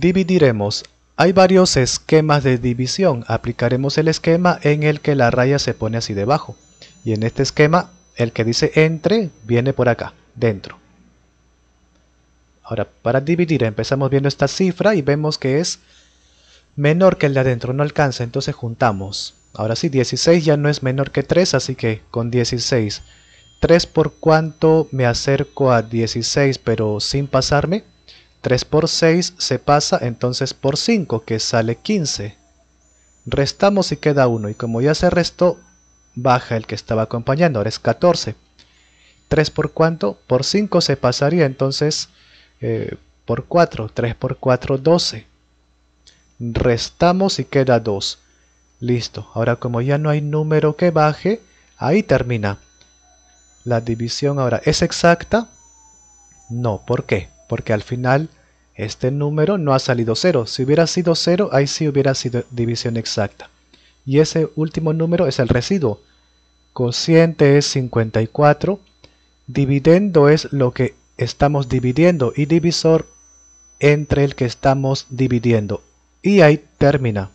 Dividiremos. Hay varios esquemas de división. Aplicaremos el esquema en el que la raya se pone así debajo. Y en este esquema, el que dice entre viene por acá, dentro. Ahora, para dividir empezamos viendo esta cifra y vemos que es menor que el de adentro, no alcanza, entonces juntamos. Ahora sí, 16 ya no es menor que 3, así que con 16. 3 por cuánto me acerco a 16 pero sin pasarme, 3 por 6 se pasa entonces por 5, que sale 15. Restamos y queda 1, y como ya se restó, baja el que estaba acompañando, ahora es 14. 3 por cuánto? Por 5 se pasaría entonces eh, por 4, 3 por 4, 12. Restamos y queda 2. Listo, ahora como ya no hay número que baje, ahí termina. La división ahora es exacta. No, ¿por qué? Porque al final este número no ha salido 0. Si hubiera sido 0, ahí sí hubiera sido división exacta. Y ese último número es el residuo. Cociente es 54. Dividendo es lo que estamos dividiendo. Y divisor entre el que estamos dividiendo. Y ahí termina.